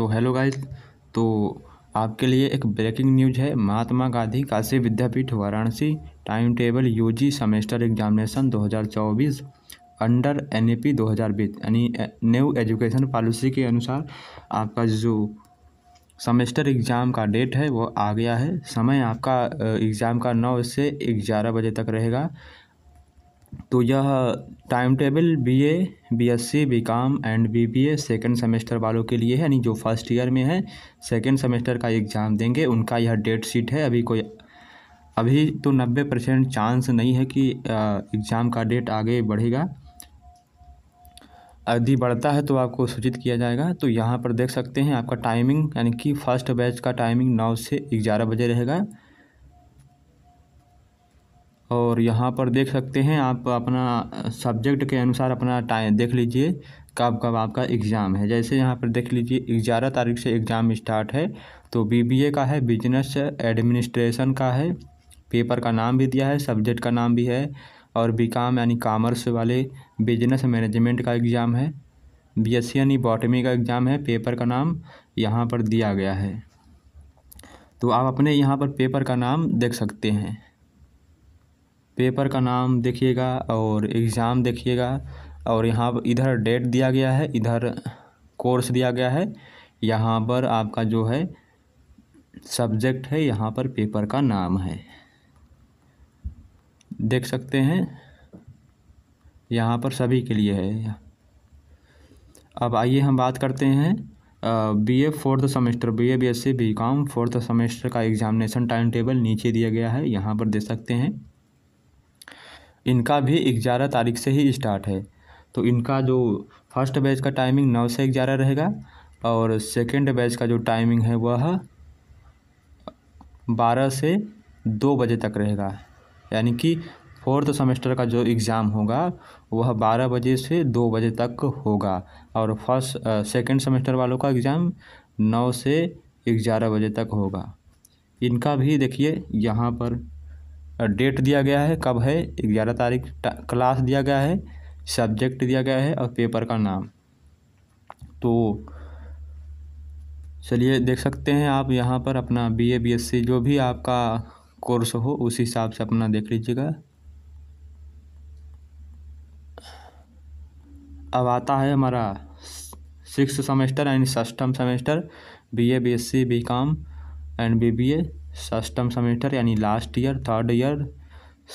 तो hello guys तो आपके लिए एक ब्रेकिंग न्यूज़ है Mahatma Gandhi Kashi Vidyapith Varanasi time table UG semester examination 2024 under N A P दो e यानी न्यू एजुकेशन पॉलिसी के अनुसार आपका जो सेमेस्टर एग्ज़ाम का डेट है वो आ गया है समय आपका एग्ज़ाम का नौ से ग्यारह बजे तक रहेगा तो यह time table B A B S C B and B B A second semester वालों के लिए है यानी जो फर्स्ट ईयर में है सेकेंड सेमेस्टर का एग्ज़ाम देंगे उनका यह डेट शीट है अभी कोई अभी तो नब्बे परसेंट चांस नहीं है कि एग्ज़ाम का डेट आगे बढ़ेगा यदि बढ़ता है तो आपको सूचित किया जाएगा तो यहाँ पर देख सकते हैं आपका टाइमिंग यानी कि फर्स्ट बैच का टाइमिंग नौ से ग्यारह बजे रहेगा और यहाँ पर देख सकते हैं आप अपना सब्जेक्ट के अनुसार अपना टाइम देख लीजिए कब कब आपका एग्ज़ाम है जैसे यहाँ पर देख लीजिए ग्यारह तारीख से एग्ज़ाम स्टार्ट है तो बीबीए का है बिजनेस एडमिनिस्ट्रेशन का है पेपर का नाम भी दिया है सब्जेक्ट का नाम भी है और बीकॉम यानी कॉमर्स वाले बिजनेस मैनेजमेंट का एग्ज़ाम है बीएससी यानी बॉटमी का एग्ज़ाम है पेपर का नाम यहाँ पर दिया गया है तो आप अपने यहाँ पर पेपर का नाम देख सकते हैं पेपर का नाम देखिएगा और एग्ज़ाम देखिएगा और यहाँ इधर डेट दिया गया है इधर कोर्स दिया गया है यहाँ पर आपका जो है सब्जेक्ट है यहाँ पर पेपर का नाम है देख सकते हैं यहाँ पर सभी के लिए है अब आइए हम बात करते हैं B A fourth semester B A B S C B com fourth semester का एग्ज़ामिनेशन टाइम टेबल नीचे दिया गया है यहाँ पर दे सकते हैं इनका भी ग्यारह तारीख से ही स्टार्ट है तो इनका जो फर्स्ट बैच का टाइमिंग नौ से ग्यारह रहेगा और सेकेंड बैच का जो टाइमिंग है वह बारह से दो बजे तक रहेगा यानी कि फोर्थ सेमेस्टर का जो एग्ज़ाम होगा वह बारह बजे से दो बजे तक होगा और फर्स्ट सेकेंड सेमेस्टर वालों का एग्ज़ाम नौ से ग्यारह बजे तक होगा इनका भी देखिए यहाँ पर डेट दिया गया है कब है ग्यारह तारीख क्लास दिया गया है सब्जेक्ट दिया गया है और पेपर का नाम तो चलिए देख सकते हैं आप यहाँ पर अपना B A B S C जो भी आपका कोर्स हो उस हिसाब से अपना देख लीजिएगा अब आता है हमारा सिक्स सेमेस्टर एंड सष्टम semester B A B S C B and B B A सस्टम सेमेस्टर यानी last year third year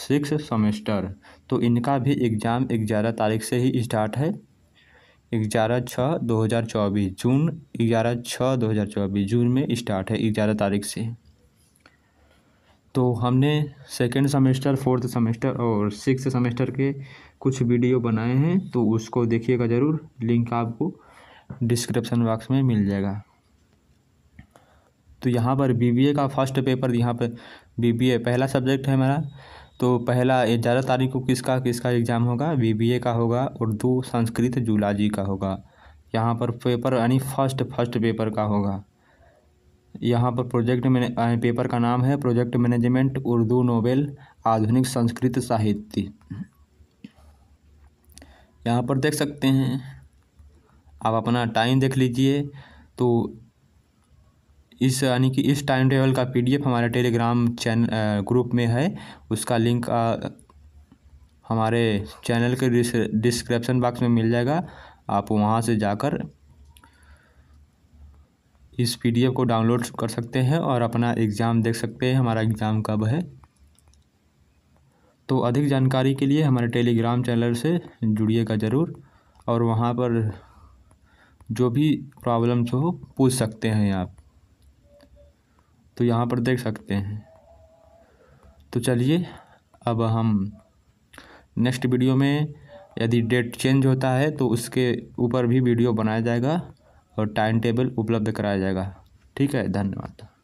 six semester तो इनका भी एग्ज़ाम ग्यारह तारीख से ही स्टार्ट है ग्यारह छः दो हज़ार चौबीस जून ग्यारह छः दो हज़ार चौबीस जून में स्टार्ट है ग्यारह तारीख से तो हमने सेकेंड सेमेस्टर फोर्थ सेमेस्टर और सिक्स सेमेस्टर के कुछ वीडियो बनाए हैं तो उसको देखिएगा ज़रूर लिंक आपको डिस्क्रिप्शन बॉक्स में मिल जाएगा तो यहाँ पर बी का फर्स्ट पेपर यहाँ पर बी पहला सब्जेक्ट है हमारा तो पहला ग्यारह तारीख को किसका किसका एग्ज़ाम होगा बी का होगा उर्दू संस्कृत जूलॉजी का होगा यहाँ पर पेपर यानी फर्स्ट फर्स्ट पेपर का होगा यहाँ पर प्रोजेक्ट मैने पेपर का नाम है प्रोजेक्ट मैनेजमेंट उर्दू नोवेल आधुनिक संस्कृत साहित्य यहाँ पर देख सकते हैं आप अपना टाइम देख लीजिए तो इस यानी कि इस टाइम टेबल का पीडीएफ हमारे टेलीग्राम चैनल ग्रुप में है उसका लिंक हमारे चैनल के डिस्क्रिप्शन बॉक्स में मिल जाएगा आप वहाँ से जाकर इस पीडीएफ को डाउनलोड कर सकते हैं और अपना एग्ज़ाम देख सकते हैं हमारा एग्ज़ाम कब है तो अधिक जानकारी के लिए हमारे टेलीग्राम चैनल से जुड़िएगा ज़रूर और वहाँ पर जो भी प्रॉब्लम्स हो पूछ सकते हैं आप तो यहाँ पर देख सकते हैं तो चलिए अब हम नेक्स्ट वीडियो में यदि डेट चेंज होता है तो उसके ऊपर भी वीडियो बनाया जाएगा और टाइम टेबल उपलब्ध कराया जाएगा ठीक है धन्यवाद